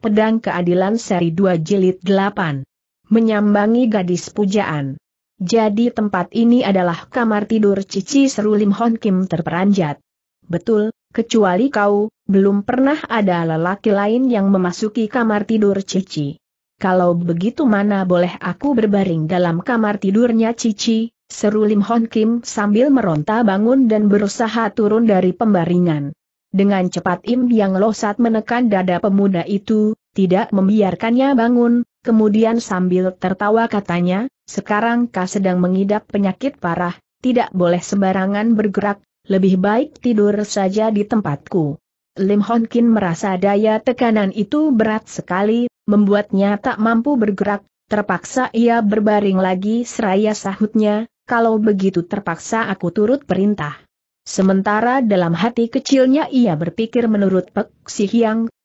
Pedang Keadilan Seri 2 Jilid 8. Menyambangi Gadis Pujaan. Jadi tempat ini adalah kamar tidur Cici Seru Lim Hon Kim terperanjat. Betul, kecuali kau, belum pernah ada lelaki lain yang memasuki kamar tidur Cici. Kalau begitu mana boleh aku berbaring dalam kamar tidurnya Cici, seru Lim Hon Kim sambil meronta bangun dan berusaha turun dari pembaringan. Dengan cepat Im Yang Losat menekan dada pemuda itu, tidak membiarkannya bangun, kemudian sambil tertawa katanya, sekarang kau sedang mengidap penyakit parah, tidak boleh sembarangan bergerak, lebih baik tidur saja di tempatku. Lim Hon Kin merasa daya tekanan itu berat sekali, membuatnya tak mampu bergerak, terpaksa ia berbaring lagi seraya sahutnya, kalau begitu terpaksa aku turut perintah. Sementara dalam hati kecilnya ia berpikir menurut Pek Si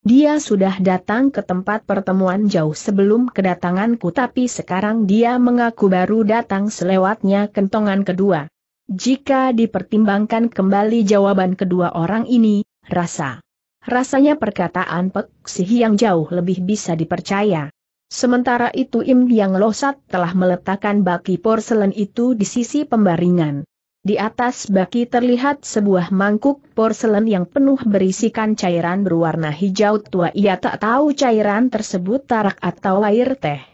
dia sudah datang ke tempat pertemuan jauh sebelum kedatanganku tapi sekarang dia mengaku baru datang selewatnya kentongan kedua. Jika dipertimbangkan kembali jawaban kedua orang ini, rasa. Rasanya perkataan Pek Si jauh lebih bisa dipercaya. Sementara itu Im Yang Losat telah meletakkan baki porselen itu di sisi pembaringan. Di atas baki terlihat sebuah mangkuk porselen yang penuh berisikan cairan berwarna hijau tua. Ia tak tahu cairan tersebut tarak atau air teh.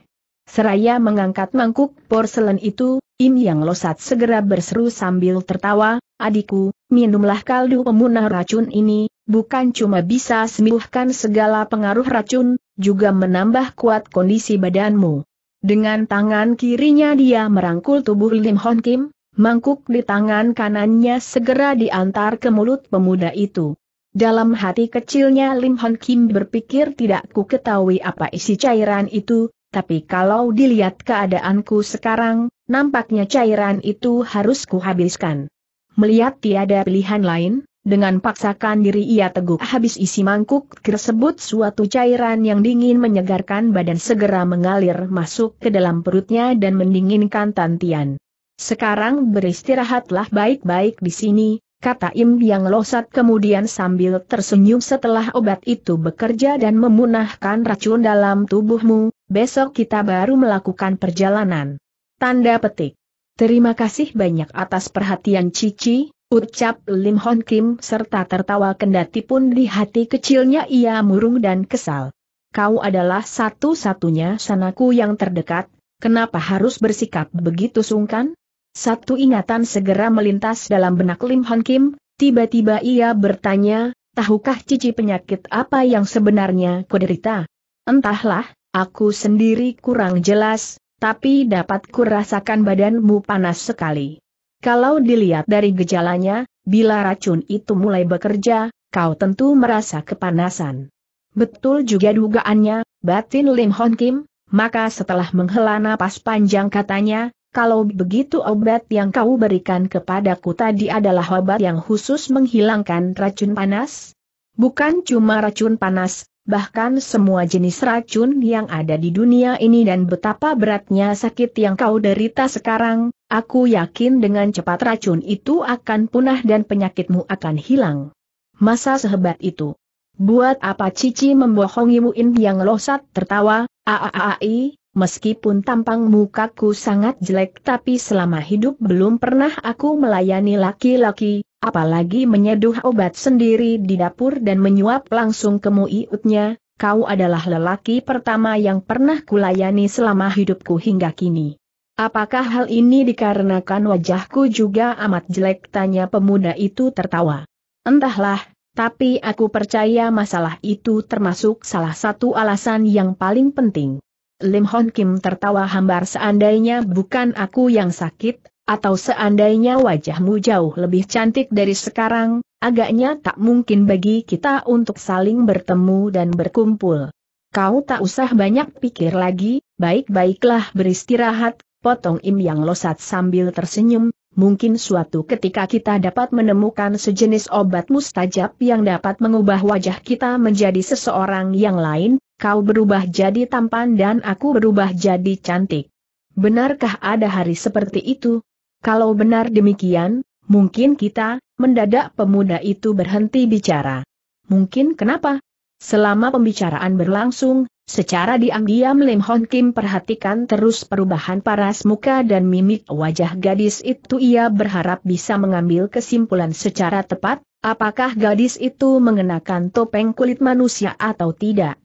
Seraya mengangkat mangkuk porselen itu, Im Yang Losat segera berseru sambil tertawa, adikku, minumlah kaldu pemunah racun ini, bukan cuma bisa sembuhkan segala pengaruh racun, juga menambah kuat kondisi badanmu. Dengan tangan kirinya dia merangkul tubuh Lim Hon Kim, mangkuk di tangan kanannya segera diantar ke mulut pemuda itu. Dalam hati kecilnya Lim Hon Kim berpikir tidak ku ketahui apa isi cairan itu, tapi kalau dilihat keadaanku sekarang, nampaknya cairan itu harus kuhabiskan. Melihat tiada pilihan lain, dengan paksakan diri ia teguk habis isi mangkuk tersebut suatu cairan yang dingin menyegarkan badan segera mengalir masuk ke dalam perutnya dan mendinginkan tantian. Sekarang beristirahatlah baik-baik di sini, kata Im Yang Losat kemudian sambil tersenyum setelah obat itu bekerja dan memunahkan racun dalam tubuhmu, besok kita baru melakukan perjalanan. Tanda petik. Terima kasih banyak atas perhatian Cici, ucap Lim Hon Kim serta tertawa kendati pun di hati kecilnya ia murung dan kesal. Kau adalah satu-satunya sanaku yang terdekat, kenapa harus bersikap begitu sungkan? Satu ingatan segera melintas dalam benak Lim Hon Kim, tiba-tiba ia bertanya, tahukah cici penyakit apa yang sebenarnya kuderita? Entahlah, aku sendiri kurang jelas, tapi dapat kurasakan badanmu panas sekali. Kalau dilihat dari gejalanya, bila racun itu mulai bekerja, kau tentu merasa kepanasan. Betul juga dugaannya, batin Lim Hon Kim, maka setelah menghela napas panjang katanya, kalau begitu obat yang kau berikan kepadaku tadi adalah obat yang khusus menghilangkan racun panas? Bukan cuma racun panas, bahkan semua jenis racun yang ada di dunia ini dan betapa beratnya sakit yang kau derita sekarang, aku yakin dengan cepat racun itu akan punah dan penyakitmu akan hilang. Masa sehebat itu? Buat apa Cici membohongimu In Yang Losat tertawa, aaai, Meskipun tampang mukaku sangat jelek tapi selama hidup belum pernah aku melayani laki-laki, apalagi menyeduh obat sendiri di dapur dan menyuap langsung ke muiutnya, kau adalah lelaki pertama yang pernah kulayani selama hidupku hingga kini. Apakah hal ini dikarenakan wajahku juga amat jelek tanya pemuda itu tertawa. Entahlah, tapi aku percaya masalah itu termasuk salah satu alasan yang paling penting. Lim Hon Kim tertawa hambar seandainya bukan aku yang sakit, atau seandainya wajahmu jauh lebih cantik dari sekarang, agaknya tak mungkin bagi kita untuk saling bertemu dan berkumpul. Kau tak usah banyak pikir lagi, baik-baiklah beristirahat, potong Im Yang Losat sambil tersenyum, mungkin suatu ketika kita dapat menemukan sejenis obat mustajab yang dapat mengubah wajah kita menjadi seseorang yang lain, kau berubah jadi tampan dan aku berubah jadi cantik. Benarkah ada hari seperti itu? Kalau benar demikian, mungkin kita, mendadak pemuda itu berhenti bicara. Mungkin kenapa? Selama pembicaraan berlangsung, secara diam-diam Lim Hon Kim perhatikan terus perubahan paras muka dan mimik wajah gadis itu ia berharap bisa mengambil kesimpulan secara tepat, apakah gadis itu mengenakan topeng kulit manusia atau tidak.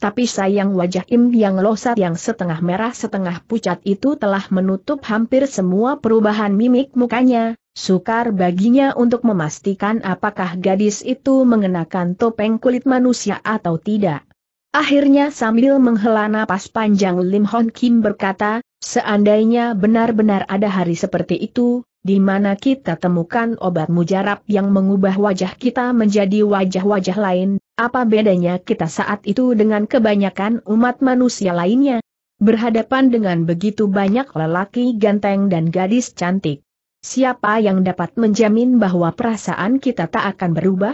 Tapi sayang wajah Im yang losat yang setengah merah setengah pucat itu telah menutup hampir semua perubahan mimik mukanya, sukar baginya untuk memastikan apakah gadis itu mengenakan topeng kulit manusia atau tidak. Akhirnya sambil menghela napas panjang Lim Hon Kim berkata, seandainya benar-benar ada hari seperti itu, di mana kita temukan obat mujarab yang mengubah wajah kita menjadi wajah-wajah lain, apa bedanya kita saat itu dengan kebanyakan umat manusia lainnya? Berhadapan dengan begitu banyak lelaki ganteng dan gadis cantik. Siapa yang dapat menjamin bahwa perasaan kita tak akan berubah?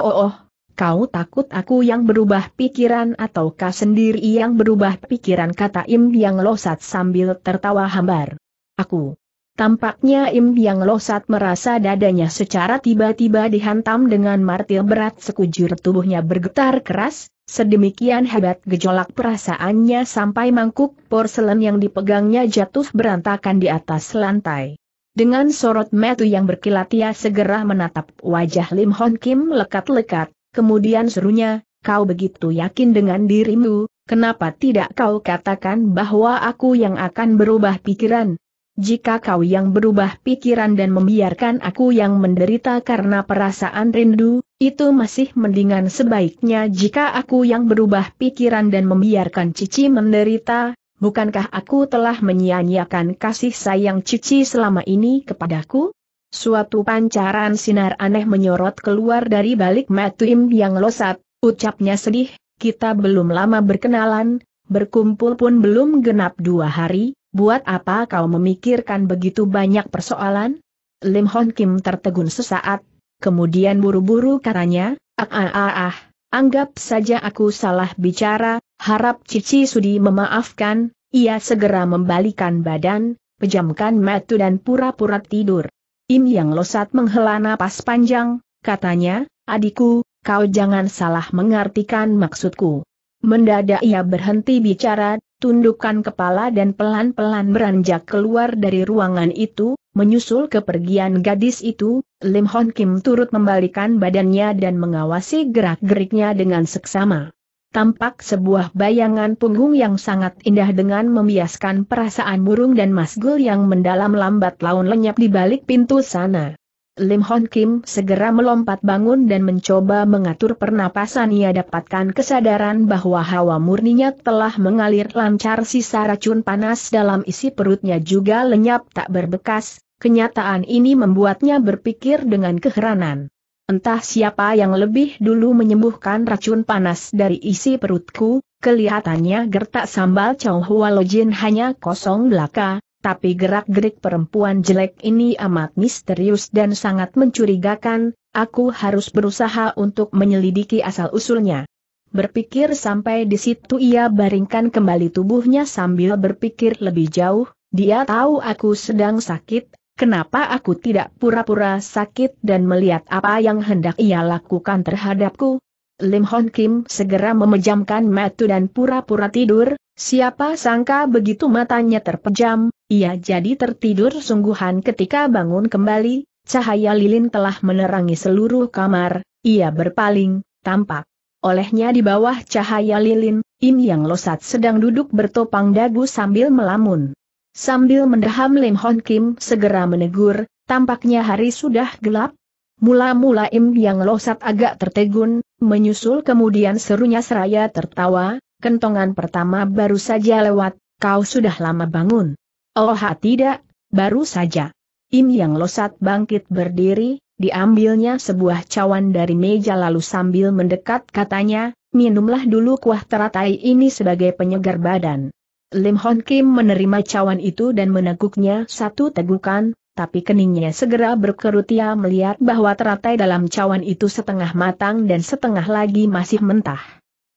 Oh, oh, oh kau takut aku yang berubah pikiran atau kau sendiri yang berubah pikiran kata Im yang losat sambil tertawa hambar. Aku Tampaknya Im Yang Losat merasa dadanya secara tiba-tiba dihantam dengan martil berat sekujur tubuhnya bergetar keras, sedemikian hebat gejolak perasaannya sampai mangkuk porselen yang dipegangnya jatuh berantakan di atas lantai. Dengan sorot metu yang berkilat ia segera menatap wajah Lim Hon Kim lekat-lekat, kemudian serunya, kau begitu yakin dengan dirimu, Kenapa tidak kau katakan bahwa aku yang akan berubah pikiran, jika kau yang berubah pikiran dan membiarkan aku yang menderita karena perasaan rindu, itu masih mendingan sebaiknya jika aku yang berubah pikiran dan membiarkan Cici menderita, bukankah aku telah menyia-nyiakan kasih sayang Cici selama ini kepadaku? Suatu pancaran sinar aneh menyorot keluar dari balik Matuim yang losat, ucapnya sedih, kita belum lama berkenalan, berkumpul pun belum genap dua hari, buat apa kau memikirkan begitu banyak persoalan? Lim Hon Kim tertegun sesaat, kemudian buru-buru katanya, ah ah ah ah, anggap saja aku salah bicara, harap Cici Sudi memaafkan, ia segera membalikan badan, pejamkan mata dan pura-pura tidur. Im Yang Losat menghela napas panjang, katanya, adikku, kau jangan salah mengartikan maksudku. Mendadak ia berhenti bicara tundukkan kepala dan pelan-pelan beranjak keluar dari ruangan itu, menyusul kepergian gadis itu, Lim Hon Kim turut membalikan badannya dan mengawasi gerak-geriknya dengan seksama. Tampak sebuah bayangan punggung yang sangat indah dengan membiaskan perasaan burung dan masgul yang mendalam lambat laun lenyap di balik pintu sana. Lim Hon Kim segera melompat bangun dan mencoba mengatur pernapasan ia dapatkan kesadaran bahwa hawa murninya telah mengalir lancar sisa racun panas dalam isi perutnya juga lenyap tak berbekas, kenyataan ini membuatnya berpikir dengan keheranan. Entah siapa yang lebih dulu menyembuhkan racun panas dari isi perutku, kelihatannya gertak sambal Chow Hua Jin hanya kosong belaka, tapi gerak-gerik perempuan jelek ini amat misterius dan sangat mencurigakan, aku harus berusaha untuk menyelidiki asal-usulnya. Berpikir sampai di situ ia baringkan kembali tubuhnya sambil berpikir lebih jauh, dia tahu aku sedang sakit, kenapa aku tidak pura-pura sakit dan melihat apa yang hendak ia lakukan terhadapku? Lim Hon Kim segera memejamkan mata dan pura-pura tidur, siapa sangka begitu matanya terpejam, ia jadi tertidur sungguhan ketika bangun kembali, cahaya lilin telah menerangi seluruh kamar, ia berpaling, tampak. Olehnya di bawah cahaya lilin, Im Yang Losat sedang duduk bertopang dagu sambil melamun. Sambil mendaham Lim Hon Kim segera menegur, tampaknya hari sudah gelap. Mula-mula Im Yang Losat agak tertegun, menyusul kemudian serunya seraya tertawa, kentongan pertama baru saja lewat, kau sudah lama bangun. Oh tidak, baru saja. Im Yang Losat bangkit berdiri, diambilnya sebuah cawan dari meja lalu sambil mendekat katanya, minumlah dulu kuah teratai ini sebagai penyegar badan. Lim Hon Kim menerima cawan itu dan meneguknya satu tegukan, tapi keningnya segera berkerut ia melihat bahwa teratai dalam cawan itu setengah matang dan setengah lagi masih mentah.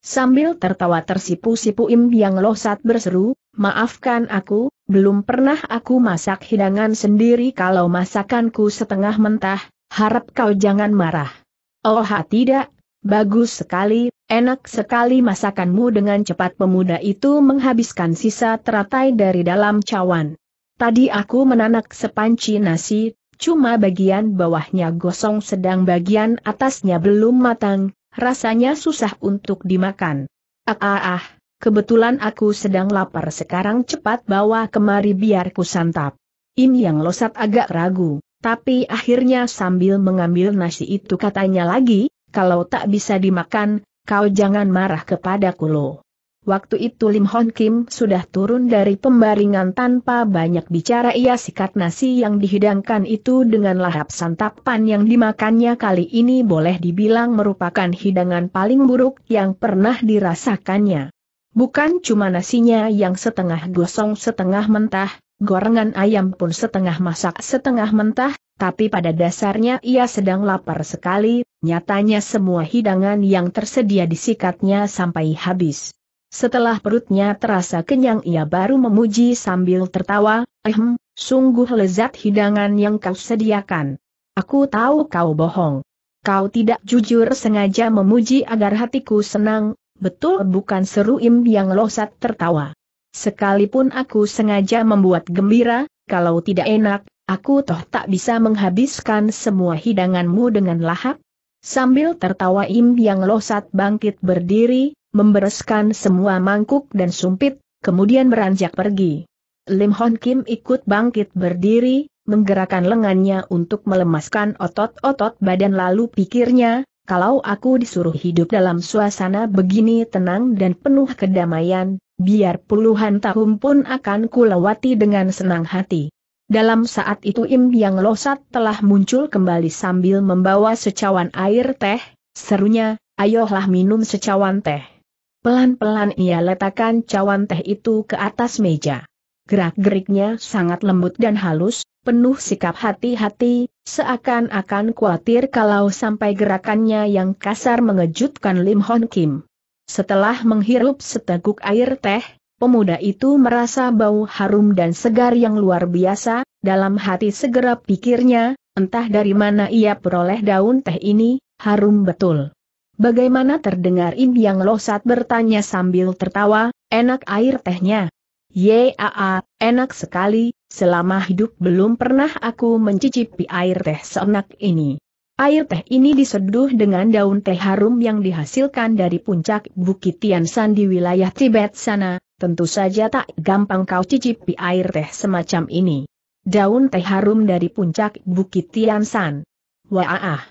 Sambil tertawa tersipu-sipu Im Yang Losat berseru, maafkan aku, belum pernah aku masak hidangan sendiri kalau masakanku setengah mentah, harap kau jangan marah. Oh tidak, bagus sekali, enak sekali masakanmu dengan cepat pemuda itu menghabiskan sisa teratai dari dalam cawan. Tadi aku menanak sepanci nasi, cuma bagian bawahnya gosong sedang bagian atasnya belum matang, rasanya susah untuk dimakan. Ah ah ah, kebetulan aku sedang lapar sekarang cepat bawa kemari biar ku santap. Im yang losat agak ragu, tapi akhirnya sambil mengambil nasi itu katanya lagi, kalau tak bisa dimakan, kau jangan marah kepadaku loh. Waktu itu Lim Hon Kim sudah turun dari pembaringan tanpa banyak bicara ia sikat nasi yang dihidangkan itu dengan lahap santapan yang dimakannya kali ini boleh dibilang merupakan hidangan paling buruk yang pernah dirasakannya. Bukan cuma nasinya yang setengah gosong setengah mentah, gorengan ayam pun setengah masak setengah mentah, tapi pada dasarnya ia sedang lapar sekali, nyatanya semua hidangan yang tersedia disikatnya sampai habis. Setelah perutnya terasa kenyang ia baru memuji sambil tertawa, ehm, sungguh lezat hidangan yang kau sediakan. Aku tahu kau bohong. Kau tidak jujur sengaja memuji agar hatiku senang, betul bukan seru Im yang losat tertawa. Sekalipun aku sengaja membuat gembira, kalau tidak enak, aku toh tak bisa menghabiskan semua hidanganmu dengan lahap. Sambil tertawa Im yang losat bangkit berdiri, membereskan semua mangkuk dan sumpit, kemudian beranjak pergi. Lim Hon Kim ikut bangkit berdiri, menggerakkan lengannya untuk melemaskan otot-otot badan lalu pikirnya, kalau aku disuruh hidup dalam suasana begini tenang dan penuh kedamaian, biar puluhan tahun pun akan kulewati dengan senang hati. Dalam saat itu Im Yang Losat telah muncul kembali sambil membawa secawan air teh, serunya, ayolah minum secawan teh. Pelan-pelan ia letakkan cawan teh itu ke atas meja. Gerak-geriknya sangat lembut dan halus, penuh sikap hati-hati, seakan-akan khawatir kalau sampai gerakannya yang kasar mengejutkan Lim Hon Kim. Setelah menghirup seteguk air teh, pemuda itu merasa bau harum dan segar yang luar biasa, dalam hati segera pikirnya, entah dari mana ia peroleh daun teh ini, harum betul. Bagaimana terdengar Im Yang Losat bertanya sambil tertawa, enak air tehnya. Yaa, enak sekali, Selama hidup belum pernah aku mencicipi air teh seenak ini. Air teh ini diseduh dengan daun teh harum yang dihasilkan dari puncak Bukit Tiansan di wilayah Tibet sana, tentu saja tak gampang kau cicipi air teh semacam ini. Daun teh harum dari puncak Bukit Tiansan. Wah,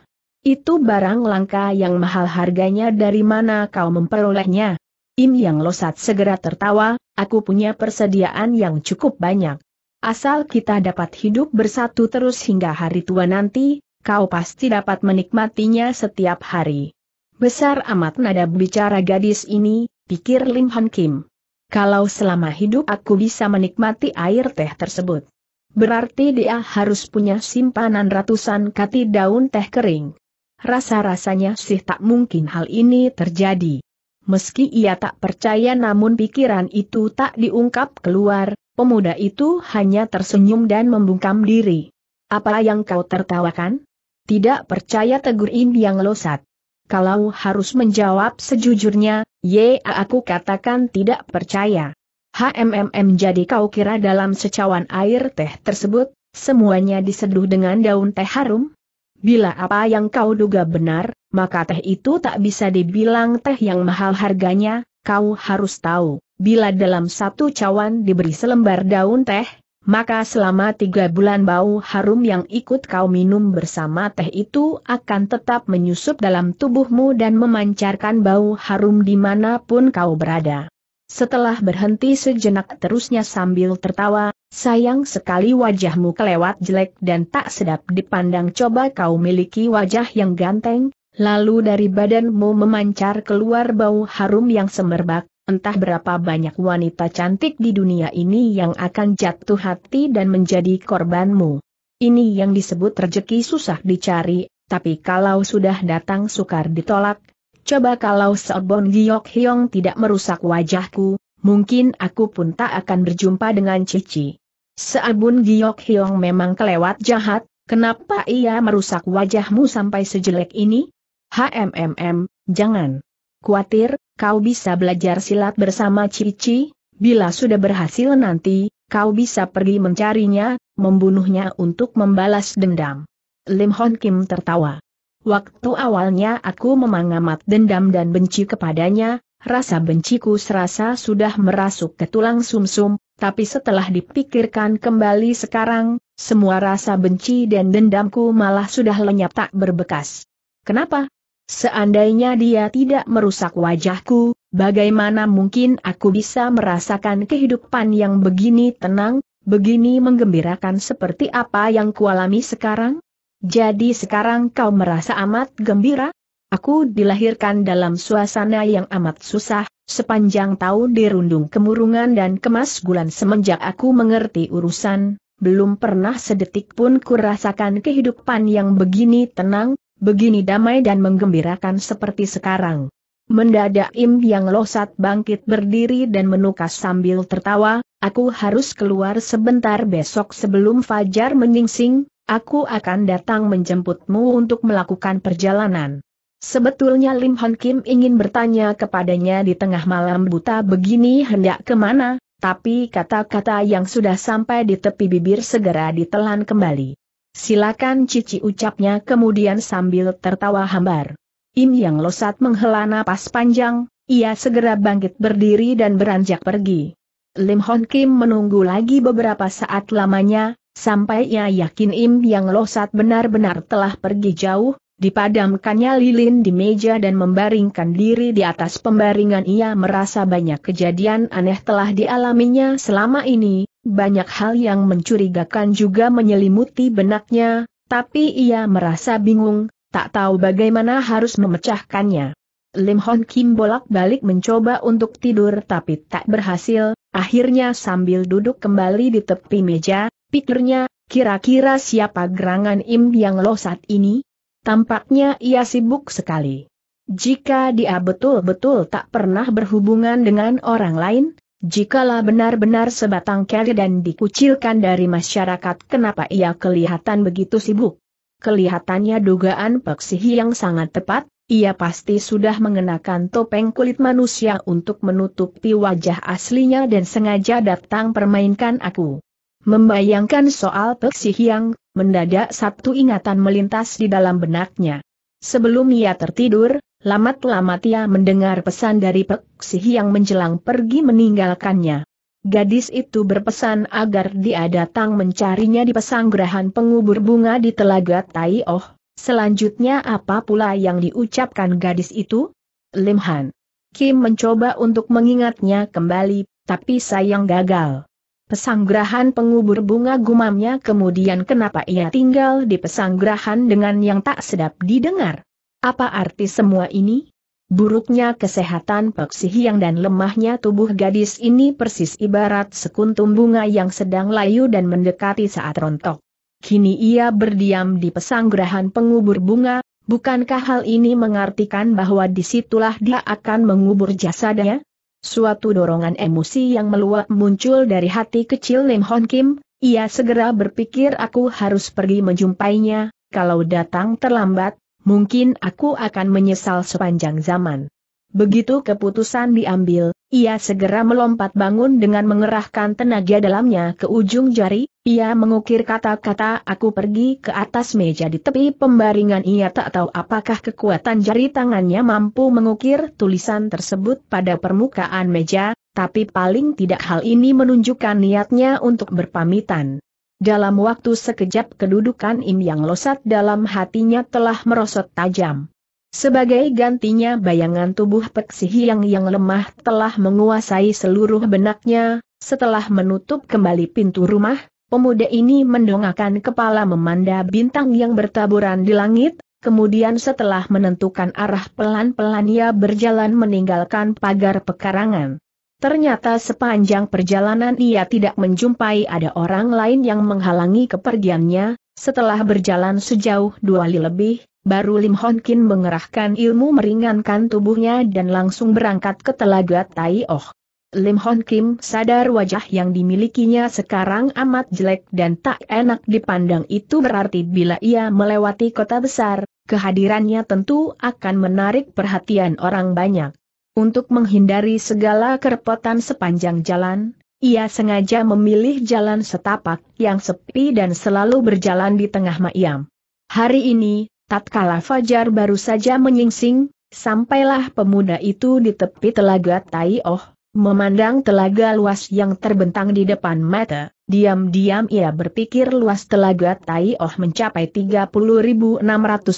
itu barang langka yang mahal harganya dari mana kau memperolehnya? Im Yang Losat segera tertawa, aku punya persediaan yang cukup banyak. Asal kita dapat hidup bersatu terus hingga hari tua nanti, kau pasti dapat menikmatinya setiap hari. Besar amat nada bicara gadis ini, pikir Lim Han Kim. Kalau selama hidup aku bisa menikmati air teh tersebut. Berarti dia harus punya simpanan ratusan kati daun teh kering. Rasa-rasanya sih tak mungkin hal ini terjadi. Meski ia tak percaya namun pikiran itu tak diungkap keluar, Pemuda itu hanya tersenyum dan membungkam diri. Apa yang kau tertawakan? Tidak percaya tegur In yang losat. Kalau harus menjawab sejujurnya, ya aku katakan tidak percaya. HMM jadi kau kira dalam secawan air teh tersebut, semuanya diseduh dengan daun teh harum? Bila apa yang kau duga benar, maka teh itu tak bisa dibilang teh yang mahal harganya, kau harus tahu. Bila dalam satu cawan diberi selembar daun teh, maka selama tiga bulan bau harum yang ikut kau minum bersama teh itu akan tetap menyusup dalam tubuhmu dan memancarkan bau harum dimanapun kau berada. Setelah berhenti sejenak terusnya sambil tertawa, sayang sekali wajahmu kelewat jelek dan tak sedap dipandang coba kau miliki wajah yang ganteng, lalu dari badanmu memancar keluar bau harum yang semerbak, entah berapa banyak wanita cantik di dunia ini yang akan jatuh hati dan menjadi korbanmu. Ini yang disebut rejeki susah dicari, tapi kalau sudah datang sukar ditolak, coba kalau Seobon Giok Hyong tidak merusak wajahku, mungkin aku pun tak akan berjumpa dengan Cici. Seobon Giok Hyong memang kelewat jahat, kenapa ia merusak wajahmu sampai sejelek ini? HMMM, jangan khawatir, kau bisa belajar silat bersama Cici, bila sudah berhasil nanti, kau bisa pergi mencarinya, membunuhnya untuk membalas dendam. Lim Hon Kim tertawa. Waktu awalnya aku memangamat dendam dan benci kepadanya, rasa benciku serasa sudah merasuk ke tulang sumsum, -sum, tapi setelah dipikirkan kembali sekarang, semua rasa benci dan dendamku malah sudah lenyap tak berbekas. Kenapa? Seandainya dia tidak merusak wajahku, bagaimana mungkin aku bisa merasakan kehidupan yang begini tenang, begini menggembirakan seperti apa yang kualami sekarang? Jadi sekarang kau merasa amat gembira? Aku dilahirkan dalam suasana yang amat susah, sepanjang tahun dirundung kemurungan dan kemas gulan semenjak aku mengerti urusan, belum pernah sedetik pun kurasakan kehidupan yang begini tenang, begini damai dan menggembirakan seperti sekarang. Mendadak Im Yang Losat bangkit berdiri dan menukas sambil tertawa, aku harus keluar sebentar besok sebelum Fajar menyingsing, aku akan datang menjemputmu untuk melakukan perjalanan. Sebetulnya Lim Hon Kim ingin bertanya kepadanya di tengah malam buta begini hendak kemana, tapi kata-kata yang sudah sampai di tepi bibir segera ditelan kembali. Silakan cici ucapnya kemudian sambil tertawa hambar. Im Yang Losat menghela napas panjang, ia segera bangkit berdiri dan beranjak pergi. Lim Hon Kim menunggu lagi beberapa saat lamanya, sampai ia yakin Im Yang Losat benar-benar telah pergi jauh, dipadamkannya lilin di meja dan membaringkan diri di atas pembaringan ia merasa banyak kejadian aneh telah dialaminya selama ini, banyak hal yang mencurigakan juga menyelimuti benaknya, tapi ia merasa bingung, tak tahu bagaimana harus memecahkannya. Lim Hon Kim bolak-balik mencoba untuk tidur tapi tak berhasil, akhirnya sambil duduk kembali di tepi meja, pikirnya, kira-kira siapa gerangan Im yang lo saat ini? Tampaknya ia sibuk sekali. Jika dia betul-betul tak pernah berhubungan dengan orang lain, Jikalah benar-benar sebatang keli dan dikucilkan dari masyarakat kenapa ia kelihatan begitu sibuk? Kelihatannya dugaan Peksihi yang sangat tepat, ia pasti sudah mengenakan topeng kulit manusia untuk menutupi wajah aslinya dan sengaja datang permainkan aku. Membayangkan soal peksihi yang, mendadak satu ingatan melintas di dalam benaknya. Sebelum ia tertidur, Lamat-lamat ia mendengar pesan dari Pek yang menjelang pergi meninggalkannya. Gadis itu berpesan agar dia datang mencarinya di pesanggrahan pengubur bunga di Telaga Tai Oh. Selanjutnya apa pula yang diucapkan gadis itu? Lim Han. Kim mencoba untuk mengingatnya kembali, tapi sayang gagal. Pesanggrahan pengubur bunga gumamnya kemudian kenapa ia tinggal di pesanggrahan dengan yang tak sedap didengar? Apa arti semua ini? Buruknya kesehatan Pek yang dan lemahnya tubuh gadis ini persis ibarat sekuntum bunga yang sedang layu dan mendekati saat rontok. Kini ia berdiam di pesanggrahan pengubur bunga, bukankah hal ini mengartikan bahwa disitulah dia akan mengubur jasadnya? Suatu dorongan emosi yang meluap muncul dari hati kecil Lim Hon Kim, ia segera berpikir aku harus pergi menjumpainya, kalau datang terlambat, mungkin aku akan menyesal sepanjang zaman. Begitu keputusan diambil, ia segera melompat bangun dengan mengerahkan tenaga dalamnya ke ujung jari, ia mengukir kata-kata aku pergi ke atas meja di tepi pembaringan ia tak tahu apakah kekuatan jari tangannya mampu mengukir tulisan tersebut pada permukaan meja, tapi paling tidak hal ini menunjukkan niatnya untuk berpamitan. Dalam waktu sekejap kedudukan Im Yang Losat dalam hatinya telah merosot tajam. Sebagai gantinya bayangan tubuh Pek Si Hiang yang lemah telah menguasai seluruh benaknya, setelah menutup kembali pintu rumah, pemuda ini mendongakkan kepala memanda bintang yang bertaburan di langit, kemudian setelah menentukan arah pelan-pelan ia berjalan meninggalkan pagar pekarangan. Ternyata sepanjang perjalanan ia tidak menjumpai ada orang lain yang menghalangi kepergiannya, setelah berjalan sejauh dua li lebih, baru Lim Hon Kin mengerahkan ilmu meringankan tubuhnya dan langsung berangkat ke telaga Tai Oh. Lim Hon Kim sadar wajah yang dimilikinya sekarang amat jelek dan tak enak dipandang itu berarti bila ia melewati kota besar, kehadirannya tentu akan menarik perhatian orang banyak. Untuk menghindari segala kerepotan sepanjang jalan, ia sengaja memilih jalan setapak yang sepi dan selalu berjalan di tengah Mayam. Hari ini, tatkala Fajar baru saja menyingsing, sampailah pemuda itu di tepi telaga Tai Oh, memandang telaga luas yang terbentang di depan mata. Diam-diam ia berpikir luas telaga Tai Oh mencapai 30.600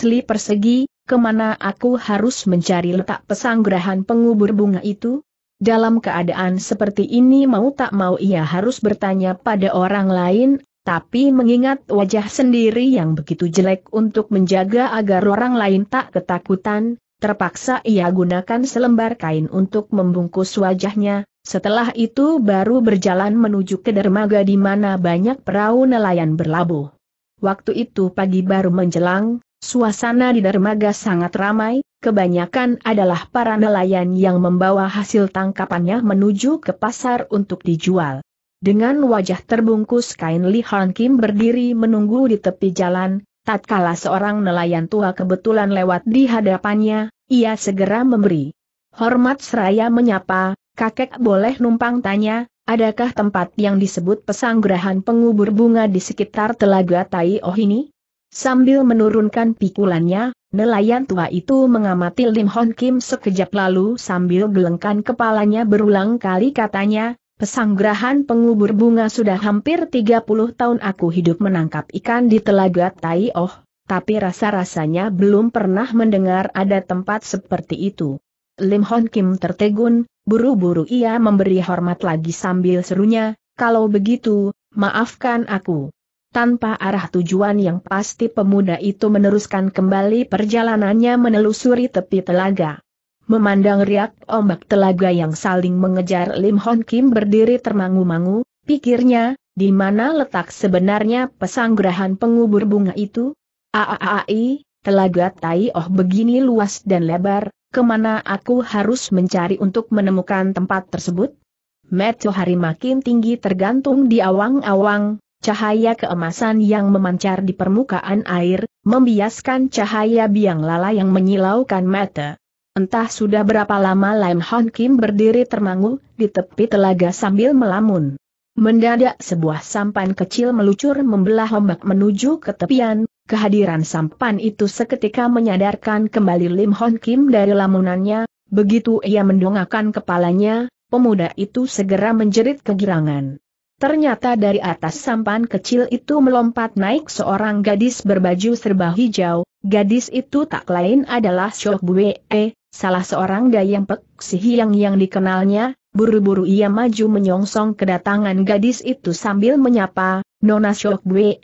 li persegi, kemana aku harus mencari letak pesanggrahan pengubur bunga itu? Dalam keadaan seperti ini mau tak mau ia harus bertanya pada orang lain, tapi mengingat wajah sendiri yang begitu jelek untuk menjaga agar orang lain tak ketakutan, terpaksa ia gunakan selembar kain untuk membungkus wajahnya, setelah itu baru berjalan menuju ke dermaga di mana banyak perahu nelayan berlabuh. Waktu itu pagi baru menjelang, Suasana di dermaga sangat ramai, kebanyakan adalah para nelayan yang membawa hasil tangkapannya menuju ke pasar untuk dijual. Dengan wajah terbungkus kain Li Han Kim berdiri menunggu di tepi jalan, tatkala seorang nelayan tua kebetulan lewat di hadapannya, ia segera memberi. Hormat seraya menyapa, kakek boleh numpang tanya, adakah tempat yang disebut pesanggrahan pengubur bunga di sekitar Telaga Tai Oh ini? Sambil menurunkan pikulannya, nelayan tua itu mengamati Lim Hon Kim sekejap lalu sambil gelengkan kepalanya berulang kali katanya, Pesanggrahan pengubur bunga sudah hampir 30 tahun aku hidup menangkap ikan di telaga Tai Oh, tapi rasa-rasanya belum pernah mendengar ada tempat seperti itu. Lim Hon Kim tertegun, buru-buru ia memberi hormat lagi sambil serunya, kalau begitu, maafkan aku. Tanpa arah tujuan yang pasti pemuda itu meneruskan kembali perjalanannya menelusuri tepi telaga. Memandang riak ombak telaga yang saling mengejar Lim Hon Kim berdiri termangu-mangu, pikirnya, di mana letak sebenarnya pesanggrahan pengubur bunga itu? Aaai, telaga Tai Oh begini luas dan lebar, kemana aku harus mencari untuk menemukan tempat tersebut? hari makin tinggi tergantung di awang-awang, Cahaya keemasan yang memancar di permukaan air, membiaskan cahaya biang lala yang menyilaukan mata. Entah sudah berapa lama Lam Hon Kim berdiri termangu, di tepi telaga sambil melamun. Mendadak sebuah sampan kecil melucur membelah ombak menuju ke tepian, kehadiran sampan itu seketika menyadarkan kembali Lim Hon Kim dari lamunannya, begitu ia mendongakkan kepalanya, pemuda itu segera menjerit kegirangan. Ternyata dari atas sampan kecil itu melompat naik seorang gadis berbaju serba hijau, gadis itu tak lain adalah Shok Bue, salah seorang dayang pek Hiang yang dikenalnya, buru-buru ia maju menyongsong kedatangan gadis itu sambil menyapa, Nona Shok Bue.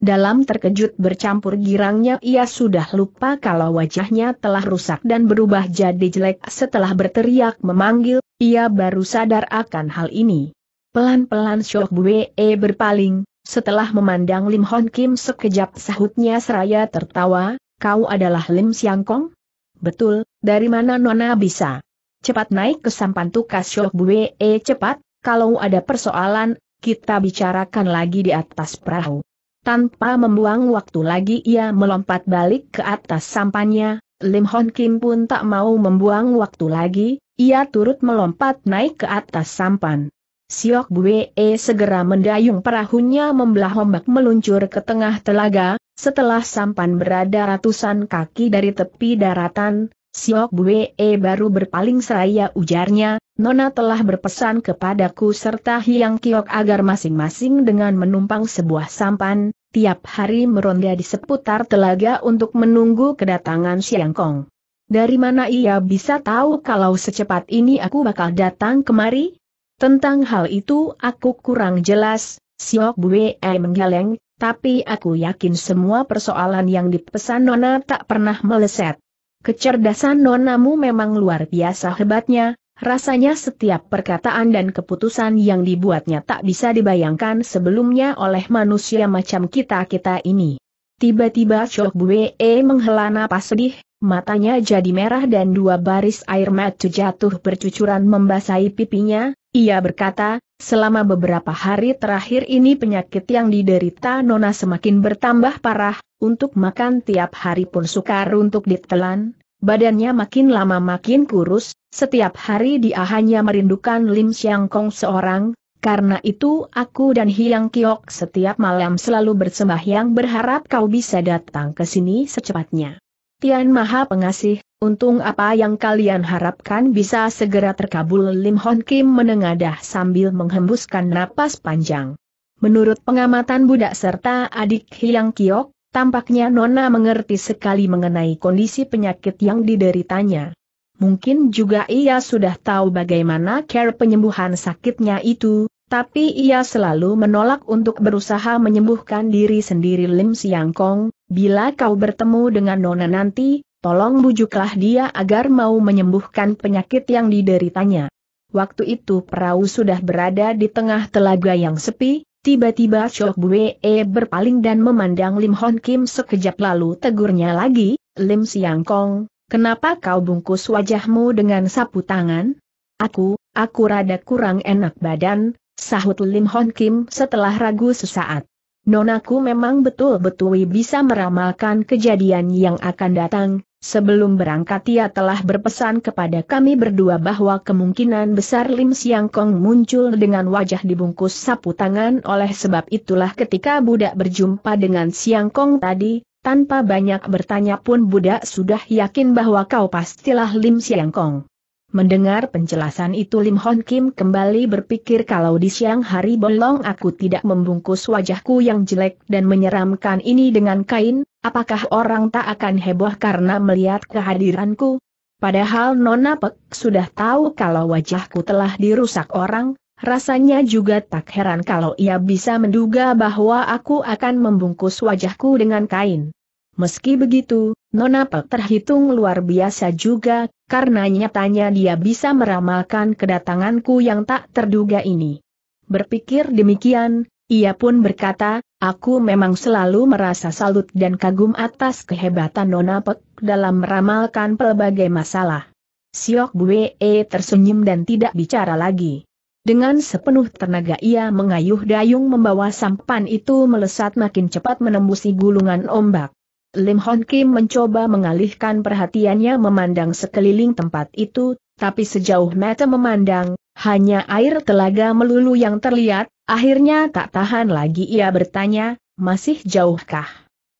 Dalam terkejut bercampur girangnya ia sudah lupa kalau wajahnya telah rusak dan berubah jadi jelek setelah berteriak memanggil, ia baru sadar akan hal ini. Pelan-pelan Shohbue e berpaling, setelah memandang Lim Hon Kim sekejap sahutnya seraya tertawa, kau adalah Lim Siang Kong? Betul, dari mana Nona bisa? Cepat naik ke sampan tukas Shohbue e, cepat, kalau ada persoalan, kita bicarakan lagi di atas perahu. Tanpa membuang waktu lagi ia melompat balik ke atas sampannya, Lim Hon Kim pun tak mau membuang waktu lagi, ia turut melompat naik ke atas sampan. Siok Bue e, segera mendayung perahunya membelah ombak meluncur ke tengah telaga, setelah sampan berada ratusan kaki dari tepi daratan, Siok Bue e, baru berpaling seraya ujarnya, Nona telah berpesan kepadaku serta Hiang Kiok agar masing-masing dengan menumpang sebuah sampan, tiap hari meronda di seputar telaga untuk menunggu kedatangan Siang Kong. Dari mana ia bisa tahu kalau secepat ini aku bakal datang kemari? Tentang hal itu aku kurang jelas, Siok Bue menggeleng, tapi aku yakin semua persoalan yang dipesan Nona tak pernah meleset. Kecerdasan Nonamu memang luar biasa hebatnya, rasanya setiap perkataan dan keputusan yang dibuatnya tak bisa dibayangkan sebelumnya oleh manusia macam kita-kita ini. Tiba-tiba Chok Bue menghela napas sedih, matanya jadi merah dan dua baris air mata jatuh bercucuran membasahi pipinya, ia berkata, selama beberapa hari terakhir ini penyakit yang diderita Nona semakin bertambah parah, untuk makan tiap hari pun sukar untuk ditelan, badannya makin lama makin kurus, setiap hari dia hanya merindukan Lim Siang Kong seorang, karena itu aku dan Hiang Kiok setiap malam selalu bersembahyang berharap kau bisa datang ke sini secepatnya. Tian Maha Pengasih, Untung apa yang kalian harapkan bisa segera terkabul Lim Hon Kim menengadah sambil menghembuskan napas panjang. Menurut pengamatan budak serta adik Hyang Kiok, tampaknya Nona mengerti sekali mengenai kondisi penyakit yang dideritanya. Mungkin juga ia sudah tahu bagaimana care penyembuhan sakitnya itu, tapi ia selalu menolak untuk berusaha menyembuhkan diri sendiri Lim Siang Kong, bila kau bertemu dengan Nona nanti, Tolong bujuklah dia agar mau menyembuhkan penyakit yang dideritanya. Waktu itu perahu sudah berada di tengah telaga yang sepi, tiba-tiba Chok Bue berpaling dan memandang Lim Hon Kim sekejap lalu tegurnya lagi, Lim Siang Kong, kenapa kau bungkus wajahmu dengan sapu tangan? Aku, aku rada kurang enak badan, sahut Lim Hon Kim setelah ragu sesaat. Nonaku memang betul-betul bisa meramalkan kejadian yang akan datang, Sebelum berangkat ia telah berpesan kepada kami berdua bahwa kemungkinan besar Lim Siang Kong muncul dengan wajah dibungkus sapu tangan oleh sebab itulah ketika budak berjumpa dengan Siang Kong tadi, tanpa banyak bertanya pun budak sudah yakin bahwa kau pastilah Lim Siang Kong. Mendengar penjelasan itu Lim Hon Kim kembali berpikir kalau di siang hari bolong aku tidak membungkus wajahku yang jelek dan menyeramkan ini dengan kain, apakah orang tak akan heboh karena melihat kehadiranku? Padahal Nona Pek sudah tahu kalau wajahku telah dirusak orang, rasanya juga tak heran kalau ia bisa menduga bahwa aku akan membungkus wajahku dengan kain. Meski begitu, Nona Pak terhitung luar biasa juga, karena nyatanya dia bisa meramalkan kedatanganku yang tak terduga ini. Berpikir demikian, ia pun berkata, aku memang selalu merasa salut dan kagum atas kehebatan Nona Pek dalam meramalkan pelbagai masalah. Siok Bue tersenyum dan tidak bicara lagi. Dengan sepenuh tenaga ia mengayuh dayung membawa sampan itu melesat makin cepat menembusi gulungan ombak. Lim Hon Kim mencoba mengalihkan perhatiannya memandang sekeliling tempat itu, tapi sejauh mata memandang, hanya air telaga melulu yang terlihat, akhirnya tak tahan lagi ia bertanya, masih jauhkah?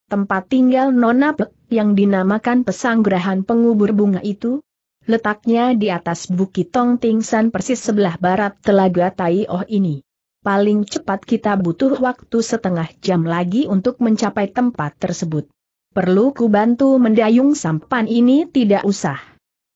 Tempat tinggal Nona Pek yang dinamakan Pesanggerahan pengubur bunga itu? Letaknya di atas Bukit Tong Tingsan persis sebelah barat telaga Tai Oh ini. Paling cepat kita butuh waktu setengah jam lagi untuk mencapai tempat tersebut. Perlu ku bantu mendayung sampan ini tidak usah.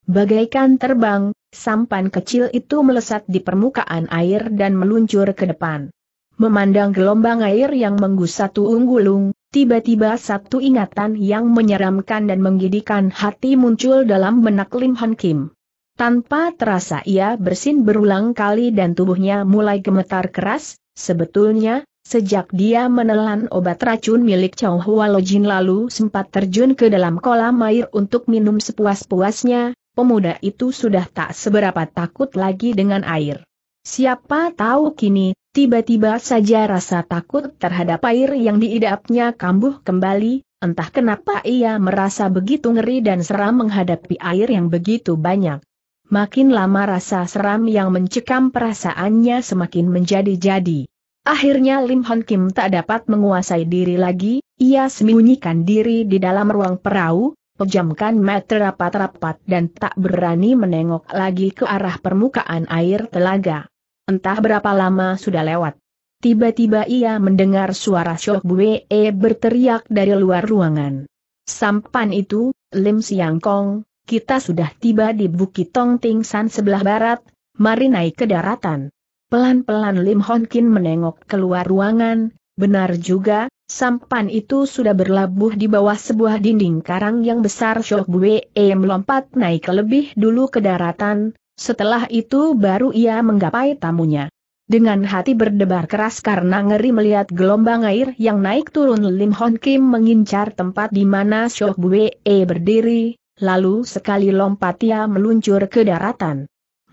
Bagaikan terbang, sampan kecil itu melesat di permukaan air dan meluncur ke depan. Memandang gelombang air yang menggusatu unggulung, tiba-tiba satu ingatan yang menyeramkan dan menggidikan hati muncul dalam benak Lim Han Kim. Tanpa terasa ia bersin berulang kali dan tubuhnya mulai gemetar keras, sebetulnya, Sejak dia menelan obat racun milik Chow Hua Lojin lalu sempat terjun ke dalam kolam air untuk minum sepuas-puasnya, pemuda itu sudah tak seberapa takut lagi dengan air. Siapa tahu kini, tiba-tiba saja rasa takut terhadap air yang diidapnya kambuh kembali, entah kenapa ia merasa begitu ngeri dan seram menghadapi air yang begitu banyak. Makin lama rasa seram yang mencekam perasaannya semakin menjadi-jadi. Akhirnya Lim Hon Kim tak dapat menguasai diri lagi, ia sembunyikan diri di dalam ruang perahu, pejamkan mata rapat-rapat dan tak berani menengok lagi ke arah permukaan air telaga. Entah berapa lama sudah lewat. Tiba-tiba ia mendengar suara Syok Bue e berteriak dari luar ruangan. Sampan itu, Lim Siang Kong, kita sudah tiba di Bukit Tong Ting San sebelah barat, mari naik ke daratan. Pelan-pelan Lim Hon Kin menengok keluar ruangan, benar juga, sampan itu sudah berlabuh di bawah sebuah dinding karang yang besar Shok Bue melompat naik lebih dulu ke daratan, setelah itu baru ia menggapai tamunya. Dengan hati berdebar keras karena ngeri melihat gelombang air yang naik turun Lim Hon Kim mengincar tempat di mana Shok Bue berdiri, lalu sekali lompat ia meluncur ke daratan.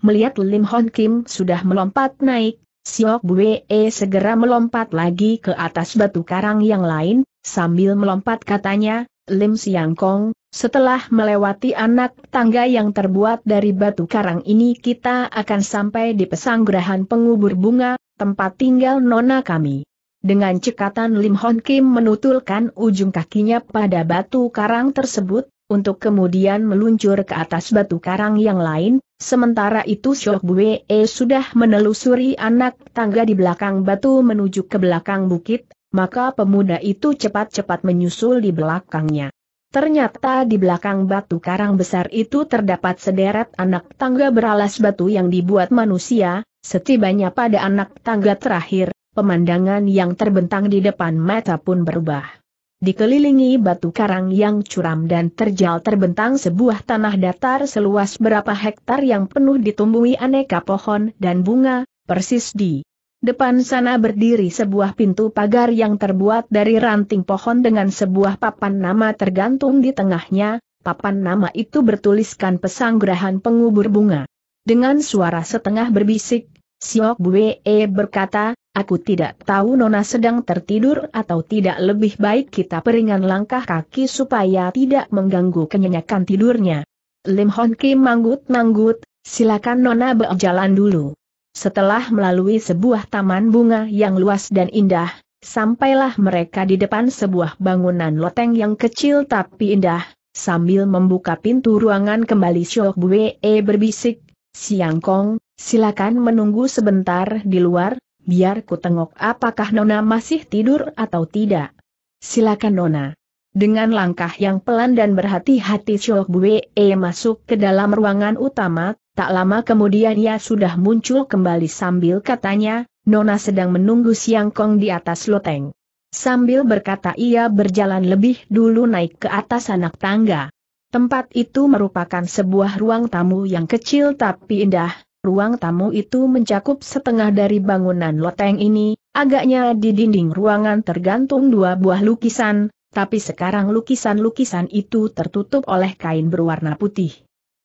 Melihat Lim Hon Kim sudah melompat naik, Siok Bue e segera melompat lagi ke atas batu karang yang lain, sambil melompat katanya, Lim Siang Kong, setelah melewati anak tangga yang terbuat dari batu karang ini kita akan sampai di pesanggerahan pengubur bunga, tempat tinggal nona kami. Dengan cekatan Lim Hon Kim menutulkan ujung kakinya pada batu karang tersebut, untuk kemudian meluncur ke atas batu karang yang lain, sementara itu Shok Bue eh, sudah menelusuri anak tangga di belakang batu menuju ke belakang bukit, maka pemuda itu cepat-cepat menyusul di belakangnya. Ternyata di belakang batu karang besar itu terdapat sederet anak tangga beralas batu yang dibuat manusia, setibanya pada anak tangga terakhir, pemandangan yang terbentang di depan mata pun berubah dikelilingi batu karang yang curam dan terjal terbentang sebuah tanah datar seluas berapa hektar yang penuh ditumbuhi aneka pohon dan bunga, persis di depan sana berdiri sebuah pintu pagar yang terbuat dari ranting pohon dengan sebuah papan nama tergantung di tengahnya, papan nama itu bertuliskan pesanggrahan pengubur bunga. Dengan suara setengah berbisik, Siok Bue e berkata, aku tidak tahu Nona sedang tertidur atau tidak lebih baik kita peringan langkah kaki supaya tidak mengganggu kenyanyakan tidurnya. Lim Hon Kim manggut-manggut, silakan Nona berjalan dulu. Setelah melalui sebuah taman bunga yang luas dan indah, sampailah mereka di depan sebuah bangunan loteng yang kecil tapi indah, sambil membuka pintu ruangan kembali Siok Bue e berbisik, Siang Kong, Silakan menunggu sebentar di luar, biar ku tengok apakah Nona masih tidur atau tidak. Silakan Nona. Dengan langkah yang pelan dan berhati-hati Chok Bue masuk ke dalam ruangan utama, tak lama kemudian ia sudah muncul kembali sambil katanya, Nona sedang menunggu Siang Kong di atas loteng. Sambil berkata ia berjalan lebih dulu naik ke atas anak tangga. Tempat itu merupakan sebuah ruang tamu yang kecil tapi indah, Ruang tamu itu mencakup setengah dari bangunan loteng ini, agaknya di dinding ruangan tergantung dua buah lukisan, tapi sekarang lukisan-lukisan itu tertutup oleh kain berwarna putih.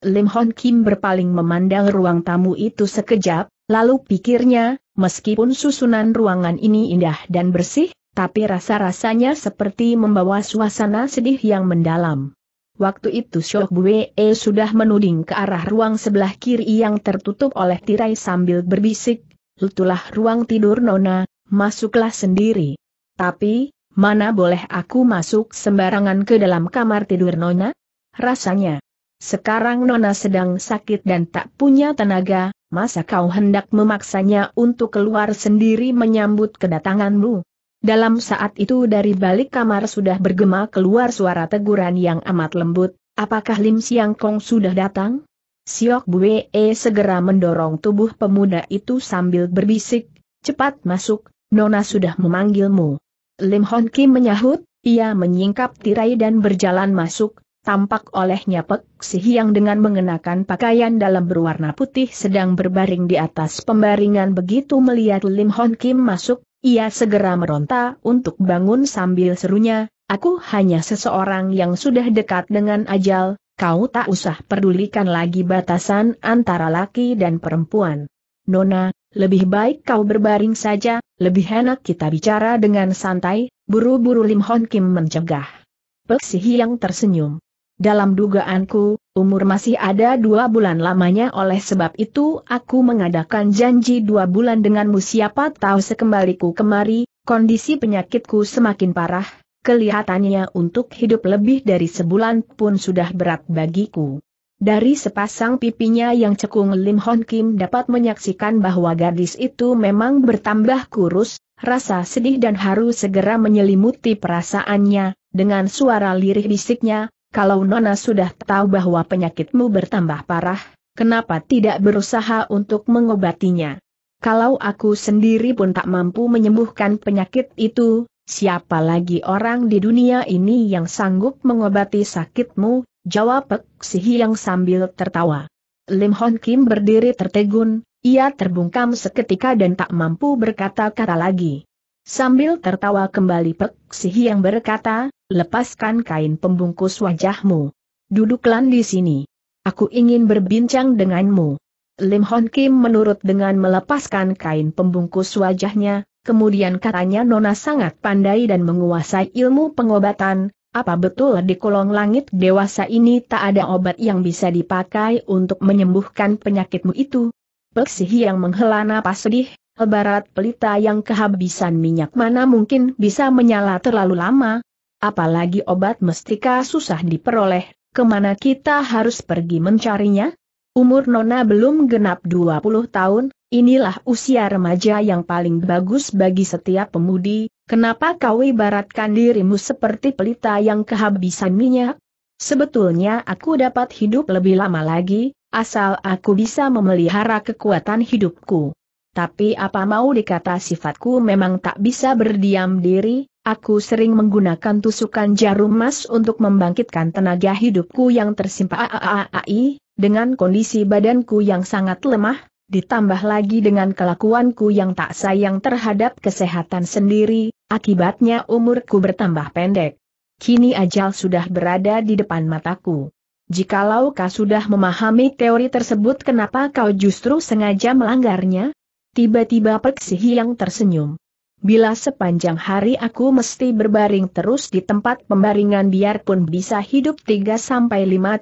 Lim Hon Kim berpaling memandang ruang tamu itu sekejap, lalu pikirnya, meskipun susunan ruangan ini indah dan bersih, tapi rasa-rasanya seperti membawa suasana sedih yang mendalam. Waktu itu Syok Bue sudah menuding ke arah ruang sebelah kiri yang tertutup oleh tirai sambil berbisik, Lutulah ruang tidur Nona, masuklah sendiri. Tapi, mana boleh aku masuk sembarangan ke dalam kamar tidur Nona? Rasanya. Sekarang Nona sedang sakit dan tak punya tenaga, masa kau hendak memaksanya untuk keluar sendiri menyambut kedatanganmu? Dalam saat itu dari balik kamar sudah bergema keluar suara teguran yang amat lembut, apakah Lim Siang Kong sudah datang? Siok Bue e segera mendorong tubuh pemuda itu sambil berbisik, cepat masuk, Nona sudah memanggilmu. Lim Hon Kim menyahut, ia menyingkap tirai dan berjalan masuk, tampak olehnya Pek Si Hiang dengan mengenakan pakaian dalam berwarna putih sedang berbaring di atas pembaringan begitu melihat Lim Hon Kim masuk, ia segera meronta untuk bangun sambil serunya, aku hanya seseorang yang sudah dekat dengan ajal, kau tak usah pedulikan lagi batasan antara laki dan perempuan. Nona, lebih baik kau berbaring saja, lebih enak kita bicara dengan santai, buru-buru Lim Hon Kim mencegah. Peksi yang tersenyum. Dalam dugaanku, umur masih ada dua bulan lamanya oleh sebab itu aku mengadakan janji dua bulan denganmu siapa tahu sekembaliku kemari, kondisi penyakitku semakin parah, kelihatannya untuk hidup lebih dari sebulan pun sudah berat bagiku. Dari sepasang pipinya yang cekung Lim Hon Kim dapat menyaksikan bahwa gadis itu memang bertambah kurus, rasa sedih dan haru segera menyelimuti perasaannya, dengan suara lirih bisiknya, kalau Nona sudah tahu bahwa penyakitmu bertambah parah, kenapa tidak berusaha untuk mengobatinya? Kalau aku sendiri pun tak mampu menyembuhkan penyakit itu, siapa lagi orang di dunia ini yang sanggup mengobati sakitmu? Jawab Pek yang sambil tertawa. Lim Hon Kim berdiri tertegun, ia terbungkam seketika dan tak mampu berkata-kata lagi. Sambil tertawa kembali Pek yang berkata, lepaskan kain pembungkus wajahmu. Duduklah di sini. Aku ingin berbincang denganmu. Lim Hon Kim menurut dengan melepaskan kain pembungkus wajahnya, kemudian katanya Nona sangat pandai dan menguasai ilmu pengobatan, apa betul di kolong langit dewasa ini tak ada obat yang bisa dipakai untuk menyembuhkan penyakitmu itu? Peksihi yang menghela napas sedih, Barat pelita yang kehabisan minyak mana mungkin bisa menyala terlalu lama? Apalagi obat mestika susah diperoleh, kemana kita harus pergi mencarinya? Umur Nona belum genap 20 tahun, inilah usia remaja yang paling bagus bagi setiap pemudi, kenapa kau ibaratkan dirimu seperti pelita yang kehabisan minyak? Sebetulnya aku dapat hidup lebih lama lagi, asal aku bisa memelihara kekuatan hidupku tapi apa mau dikata sifatku memang tak bisa berdiam diri, aku sering menggunakan tusukan jarum emas untuk membangkitkan tenaga hidupku yang tersimpa aaai, dengan kondisi badanku yang sangat lemah, ditambah lagi dengan kelakuanku yang tak sayang terhadap kesehatan sendiri, akibatnya umurku bertambah pendek. Kini ajal sudah berada di depan mataku. Jikalau kau sudah memahami teori tersebut kenapa kau justru sengaja melanggarnya? Tiba-tiba Peksi yang tersenyum. Bila sepanjang hari aku mesti berbaring terus di tempat pembaringan biarpun bisa hidup 3-5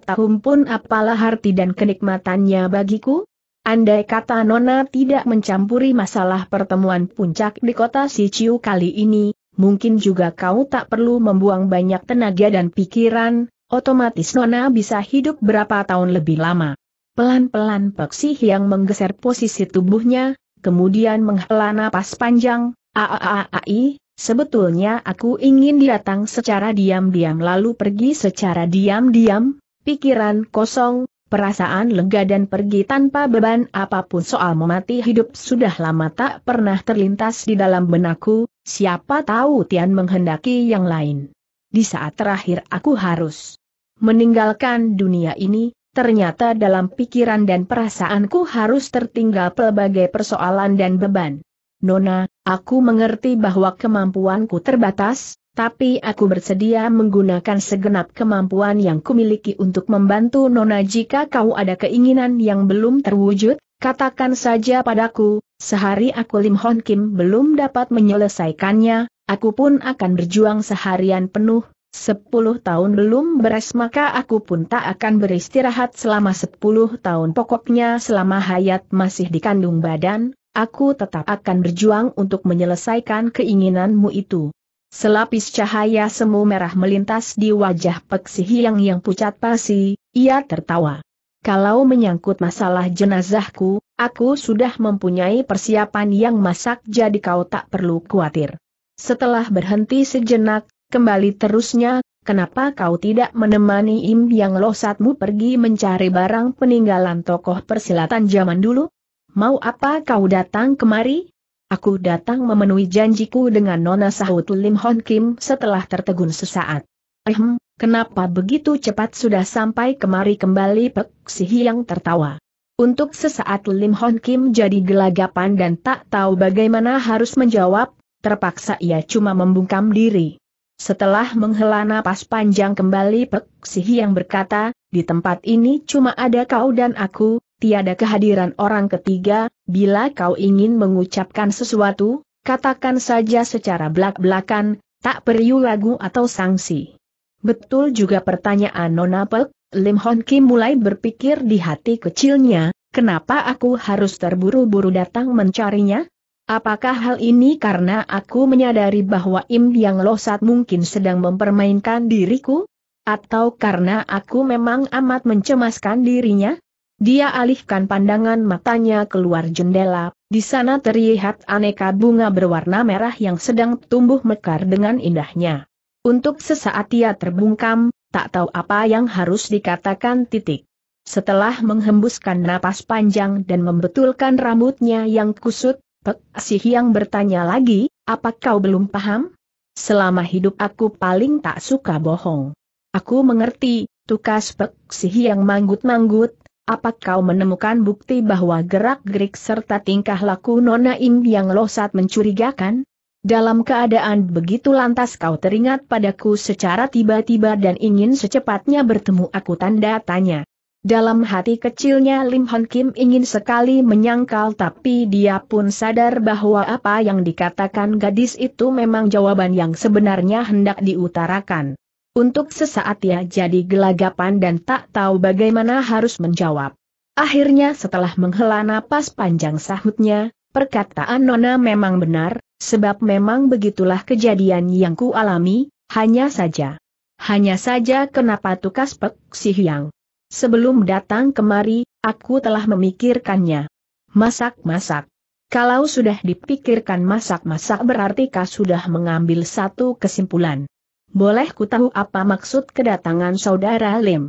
tahun pun apalah arti dan kenikmatannya bagiku? Andai kata Nona tidak mencampuri masalah pertemuan puncak di kota Siciu kali ini, mungkin juga kau tak perlu membuang banyak tenaga dan pikiran, otomatis Nona bisa hidup berapa tahun lebih lama. Pelan-pelan Peksi yang menggeser posisi tubuhnya, kemudian menghela napas panjang, A-A-A-A-I, sebetulnya aku ingin datang secara diam-diam lalu pergi secara diam-diam, pikiran kosong, perasaan lega dan pergi tanpa beban apapun soal memati hidup sudah lama tak pernah terlintas di dalam benakku, siapa tahu Tian menghendaki yang lain. Di saat terakhir aku harus meninggalkan dunia ini, ternyata dalam pikiran dan perasaanku harus tertinggal pelbagai persoalan dan beban. Nona, aku mengerti bahwa kemampuanku terbatas, tapi aku bersedia menggunakan segenap kemampuan yang kumiliki untuk membantu Nona jika kau ada keinginan yang belum terwujud, katakan saja padaku, sehari aku Lim Hon Kim belum dapat menyelesaikannya, aku pun akan berjuang seharian penuh, Sepuluh tahun belum beres maka aku pun tak akan beristirahat selama sepuluh tahun pokoknya selama hayat masih dikandung badan, aku tetap akan berjuang untuk menyelesaikan keinginanmu itu. Selapis cahaya semu merah melintas di wajah Peksi Hiang yang pucat pasi, ia tertawa. Kalau menyangkut masalah jenazahku, aku sudah mempunyai persiapan yang masak jadi kau tak perlu khawatir. Setelah berhenti sejenak, Kembali terusnya, kenapa kau tidak menemani Im Yang Losatmu pergi mencari barang peninggalan tokoh persilatan zaman dulu? Mau apa kau datang kemari? Aku datang memenuhi janjiku dengan Nona Sahut Lim Hon Kim setelah tertegun sesaat. Ehem, kenapa begitu cepat sudah sampai kemari kembali Pek Si Hiang tertawa. Untuk sesaat Lim Hon Kim jadi gelagapan dan tak tahu bagaimana harus menjawab, terpaksa ia cuma membungkam diri. Setelah menghela napas panjang kembali Pek Sihi yang berkata, di tempat ini cuma ada kau dan aku, tiada kehadiran orang ketiga, bila kau ingin mengucapkan sesuatu, katakan saja secara belak-belakan, tak perlu lagu atau sanksi. Betul juga pertanyaan Nona Pek, Lim Hon Kim mulai berpikir di hati kecilnya, kenapa aku harus terburu-buru datang mencarinya? Apakah hal ini karena aku menyadari bahwa Im Yang Losat mungkin sedang mempermainkan diriku? Atau karena aku memang amat mencemaskan dirinya? Dia alihkan pandangan matanya keluar jendela, di sana terlihat aneka bunga berwarna merah yang sedang tumbuh mekar dengan indahnya. Untuk sesaat ia terbungkam, tak tahu apa yang harus dikatakan titik. Setelah menghembuskan napas panjang dan membetulkan rambutnya yang kusut, Pek Si bertanya lagi, apa kau belum paham? Selama hidup aku paling tak suka bohong. Aku mengerti, tukas Pek Si manggut-manggut, apa kau menemukan bukti bahwa gerak-gerik serta tingkah laku Nona Im yang losat mencurigakan? Dalam keadaan begitu lantas kau teringat padaku secara tiba-tiba dan ingin secepatnya bertemu aku tanda tanya. Dalam hati kecilnya Lim Hon Kim ingin sekali menyangkal tapi dia pun sadar bahwa apa yang dikatakan gadis itu memang jawaban yang sebenarnya hendak diutarakan. Untuk sesaat ia jadi gelagapan dan tak tahu bagaimana harus menjawab. Akhirnya setelah menghela napas panjang sahutnya, perkataan Nona memang benar, sebab memang begitulah kejadian yang ku alami, hanya saja. Hanya saja kenapa tukas Pek Si Hyang Sebelum datang kemari, aku telah memikirkannya. Masak-masak. Kalau sudah dipikirkan masak-masak berarti kau sudah mengambil satu kesimpulan. Boleh ku tahu apa maksud kedatangan saudara Lim?